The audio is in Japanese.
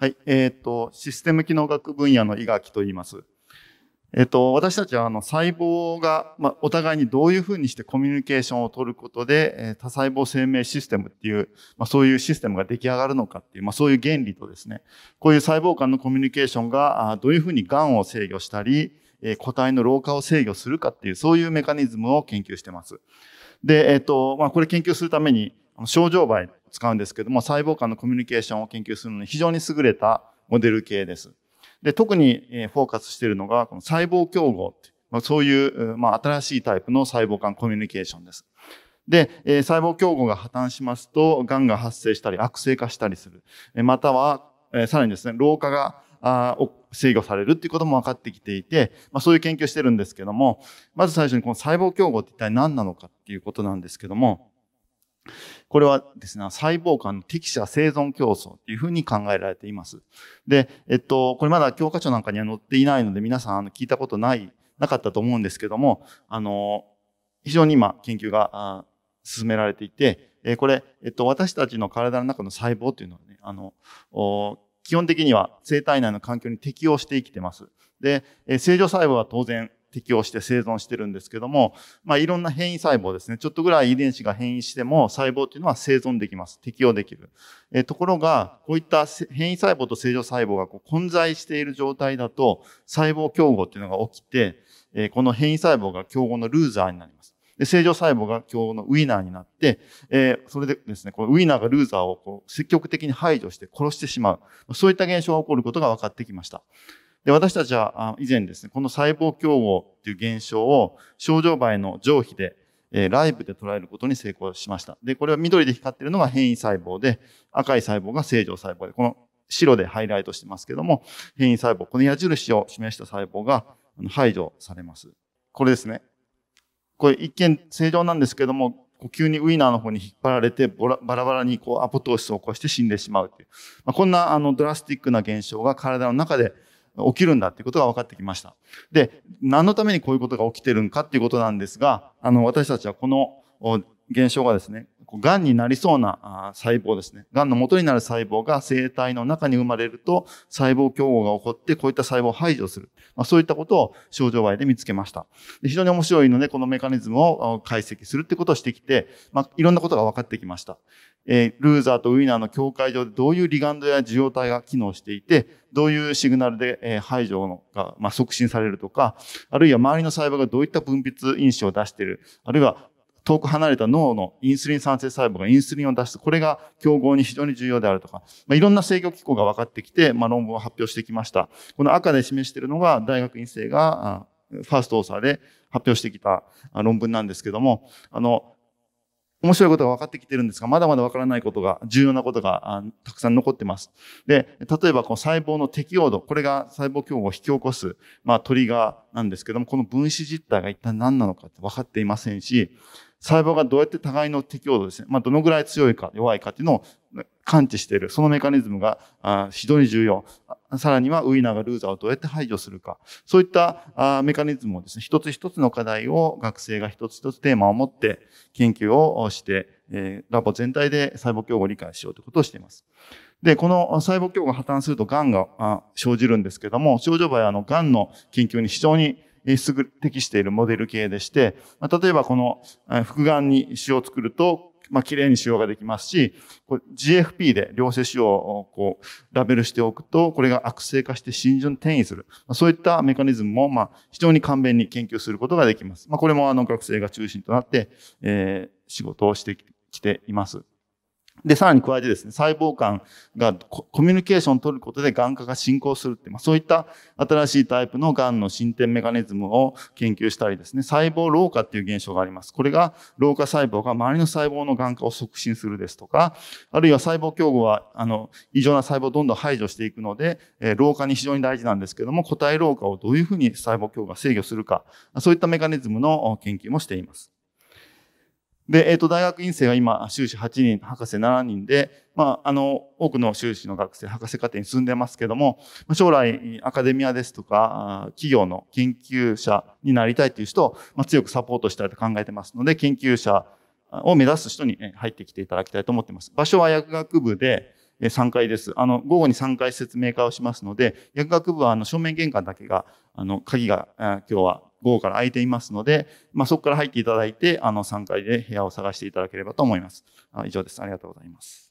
はい。えっ、ー、と、システム機能学分野の伊垣と言います。えっ、ー、と、私たちはあの細胞が、まあ、お互いにどういうふうにしてコミュニケーションを取ることで、えー、多細胞生命システムっていう、まあ、そういうシステムが出来上がるのかっていう、まあ、そういう原理とですね、こういう細胞間のコミュニケーションがあどういうふうに癌を制御したり、えー、個体の老化を制御するかっていう、そういうメカニズムを研究してます。で、えっ、ー、と、まあ、これ研究するために、症状媒使うんですけども、細胞間のコミュニケーションを研究するのに非常に優れたモデル系です。で、特にフォーカスしているのが、この細胞競合って、まあ、そういう、まあ、新しいタイプの細胞間コミュニケーションです。で、え細胞競合が破綻しますと、癌が発生したり、悪性化したりする。えまたは、えさらにですね、老化が、あ制御されるっていうことも分かってきていて、まあ、そういう研究してるんですけども、まず最初にこの細胞競合って一体何なのかっていうことなんですけども、これはですね、細胞間の適者生存競争っていうふうに考えられています。で、えっと、これまだ教科書なんかには載っていないので、皆さんあの聞いたことない、なかったと思うんですけども、あの、非常に今研究が進められていて、えこれ、えっと、私たちの体の中の細胞っていうのはね、あの、基本的には生体内の環境に適応して生きてます。で、正常細胞は当然適応して生存してるんですけども、まあ、いろんな変異細胞ですね。ちょっとぐらい遺伝子が変異しても細胞っていうのは生存できます。適応できる。えところが、こういった変異細胞と正常細胞がこう混在している状態だと、細胞競合っていうのが起きて、えー、この変異細胞が競合のルーザーになります。で、正常細胞が競合のウィナーになって、えー、それでですね、このウィナーがルーザーをこう積極的に排除して殺してしまう。そういった現象が起こることが分かってきました。で、私たちは以前ですね、この細胞競合っていう現象を症状媒の上皮で、えライブで捉えることに成功しました。で、これは緑で光っているのが変異細胞で、赤い細胞が正常細胞で、この白でハイライトしてますけども、変異細胞、この矢印を示した細胞が排除されます。これですね。これ一見正常なんですけども、急にウィナーの方に引っ張られてバラバラにこうアポトーシスを起こして死んでしまうという。まあ、こんなあのドラスティックな現象が体の中で起きるんだっていうことが分かってきました。で、何のためにこういうことが起きてるんかっていうことなんですが、あの、私たちはこの現象がですね、んになりそうな細胞ですね。んの元になる細胞が生体の中に生まれると、細胞競合が起こって、こういった細胞を排除する。まあ、そういったことを症状外で見つけましたで。非常に面白いので、このメカニズムを解析するってことをしてきて、まあ、いろんなことが分かってきました。えルーザーとウィナーの境界上でどういうリガンドや受容体が機能していて、どういうシグナルで、え排除のが、ま促進されるとか、あるいは周りの細胞がどういった分泌因子を出している、あるいは遠く離れた脳のインスリン産生細胞がインスリンを出す。これが競合に非常に重要であるとか、まあ、いろんな制御機構が分かってきて、まあ、論文を発表してきました。この赤で示しているのが大学院生がファーストオーサーで発表してきた論文なんですけども、あの、面白いことが分かってきてるんですが、まだまだ分からないことが、重要なことがたくさん残ってます。で、例えばこの細胞の適応度、これが細胞競合を引き起こす、まあ、トリガーなんですけども、この分子実態が一体何なのかって分かっていませんし、細胞がどうやって互いの適応度ですね、まあ、どのぐらい強いか弱いかっていうのを感知している。そのメカニズムが非常に重要。さらにはウィナーがルーザーをどうやって排除するか。そういったメカニズムをですね、一つ一つの課題を学生が一つ一つテーマを持って研究をして、ラボ全体で細胞競合を理解しようということをしています。で、この細胞競合が破綻すると癌が生じるんですけども、症状場合はあの癌の研究に非常に適しているモデル系でして、例えばこの副癌に塩を作るとまあ、綺麗に使用ができますし、GFP で良性使用をこう、ラベルしておくと、これが悪性化して浸潤転移する。まあ、そういったメカニズムも、まあ、非常に簡便に研究することができます。まあ、これもあの、学生が中心となって、えー、仕事をしてきています。で、さらに加えてですね、細胞間がコミュニケーションを取ることで眼科が進行するって、まあ、そういった新しいタイプの癌の進展メカニズムを研究したりですね、細胞老化っていう現象があります。これが老化細胞が周りの細胞の癌化を促進するですとか、あるいは細胞競合は、あの、異常な細胞をどんどん排除していくので、え老化に非常に大事なんですけども、個体老化をどういうふうに細胞競合が制御するか、そういったメカニズムの研究もしています。で、えっ、ー、と、大学院生は今、修士8人、博士7人で、まあ、あの、多くの修士の学生、博士課程に住んでますけども、将来、アカデミアですとか、企業の研究者になりたいという人を、まあ、強くサポートしたいと考えてますので、研究者を目指す人に入ってきていただきたいと思ってます。場所は薬学部で、3階です。あの、午後に3階説明会をしますので、薬学部はあの正面玄関だけが、あの、鍵が、今日は午後から開いていますので、まあ、そこから入っていただいて、あの、3階で部屋を探していただければと思います。以上です。ありがとうございます。